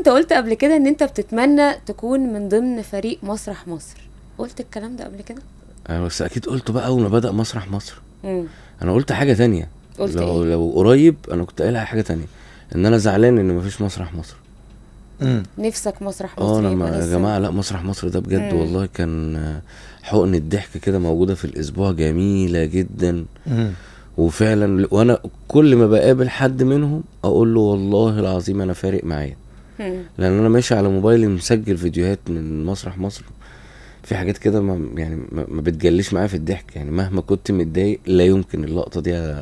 انت قلت قبل كده ان انت بتتمنى تكون من ضمن فريق مسرح مصر قلت الكلام ده قبل كده انا آه، بس اكيد قلته بقى اول ما بدا مسرح مصر مم. انا قلت حاجه تانية قلت لو إيه؟ لو قريب انا كنت قايلها حاجه تانية ان انا زعلان ان مفيش مسرح مصر مم. نفسك مسرح آه، مصر اه انا يا جماعه لا مسرح مصر ده بجد مم. والله كان آه، حقن الضحك كده موجوده في الاسبوع جميله جدا مم. وفعلا وانا كل ما بقابل حد منهم اقول له والله العظيم انا فارق معايا لان انا ماشي على موبايلي مسجل فيديوهات من مسرح مصر في حاجات كده ما يعني ما بتجليش معايا في الضحك يعني مهما كنت متضايق لا يمكن اللقطه دي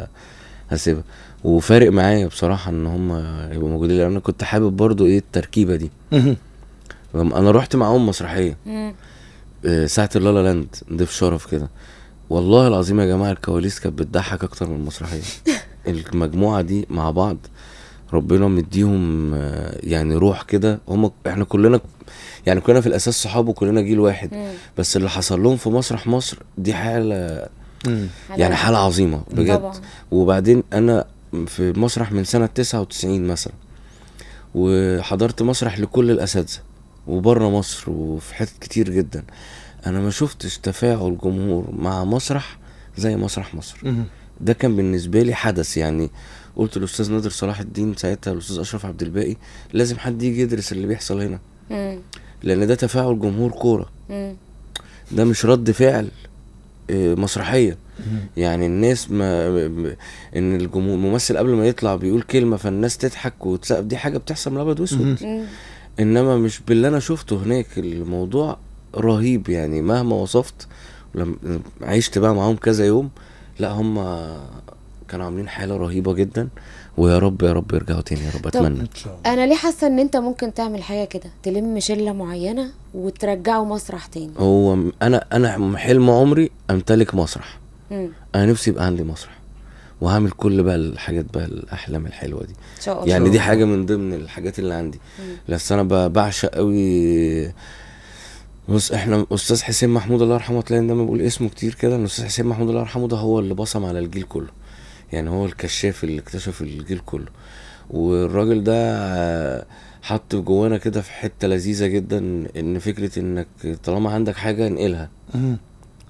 هسيبها وفارق معايا بصراحه ان هم يبقوا موجودين لان انا كنت حابب برضو ايه التركيبه دي انا رحت معاهم مسرحيه آه، ساعه اللالا لاند ضيف شرف كده والله العظيم يا جماعه الكواليس كانت بتضحك اكتر من المسرحيه المجموعه دي مع بعض ربنا مديهم آه، يعني روح كده هم احنا كلنا يعني كلنا في الاساس صحاب وكلنا جيل واحد مم. بس اللي حصل لهم في مسرح مصر دي حاله مم. يعني حاله عظيمه بجد طبعا. وبعدين انا في مسرح من سنه 99 مثلا وحضرت مسرح لكل الاساتذه وبره مصر وفي حتت كتير جدا انا ما شفتش تفاعل جمهور مع مسرح زي مسرح مصر مم. ده كان بالنسبه لي حدث يعني قلت للاستاذ نادر صلاح الدين ساعتها الاستاذ اشرف عبد الباقي لازم حد يجي يدرس اللي بيحصل هنا مم. لان ده تفاعل جمهور كوره ده مش رد فعل آه، مسرحيه يعني الناس ما ان الجمهور الممثل قبل ما يطلع بيقول كلمه فالناس تضحك وتسقف دي حاجه بتحصل من ابيض واسود انما مش باللي انا شفته هناك الموضوع رهيب يعني مهما وصفت عشت بقى معاهم كذا يوم لا هم كانوا عاملين حاله رهيبه جدا ويا رب يا رب يرجعوا تاني يا رب اتمنى انا ليه حاسه ان انت ممكن تعمل حاجه كده تلم شله معينه وترجعوا مسرح تاني هو انا انا حلم عمري امتلك مسرح مم. انا نفسي يبقى عندي مسرح وهعمل كل بقى الحاجات بقى الاحلام الحلوه دي شاء الله. يعني دي حاجه من ضمن الحاجات اللي عندي بس انا بعشق قوي بص احنا استاذ حسين محمود الله يرحمه تلاقي دايما بقول اسمه كتير كده ان استاذ حسين محمود الله يرحمه ده هو اللي بصم على الجيل كله يعني هو الكشاف اللي اكتشف الجيل كله والراجل ده حط جوانا كده في حته لذيذه جدا ان فكره انك طالما عندك حاجه انقلها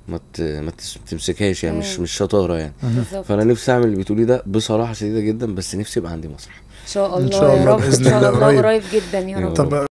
ما ما تمسكهاش يعني مش مش شطاره يعني فانا نفسي اعمل اللي بتقولي ده بصراحه شديده جدا بس نفسي يبقى عندي مسرح ان شاء الله, إن شاء الله باذن الله قريب جدا يا رب